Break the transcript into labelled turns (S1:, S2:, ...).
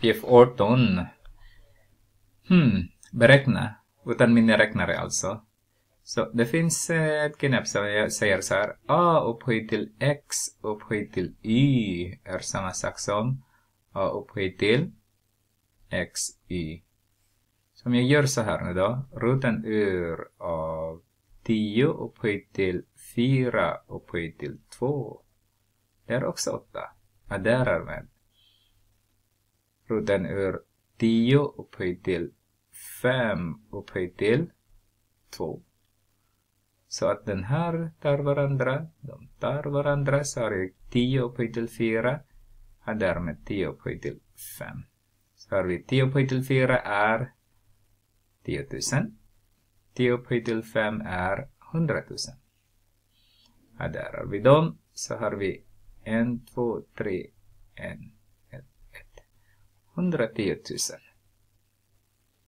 S1: Uppgift 18.
S2: Hmm, beräkna.
S1: Utan miniräknare alltså. Så det finns ett knep som jag säger så här. A upphöjt till X upphöjt till Y är samma sak som A upphöjt till X, Y. Som jag gör så här nu då. Rutan ur av 10 upphöjt till 4 upphöjt till 2. Det är också 8. Adderar med roten ur 10 upphöjt till 5 upphöjt till 2. Så att den här tar varandra, de tar varandra, så har jag 10 upphöjt till 4, och därmed 10 upphöjt till 5. Så har vi 10 upphöjt till 4 är 10 000. 10 upphöjt till 5 är 100 000. Ja, där har vi dem. Så har vi 1, 2, 3, 110 000.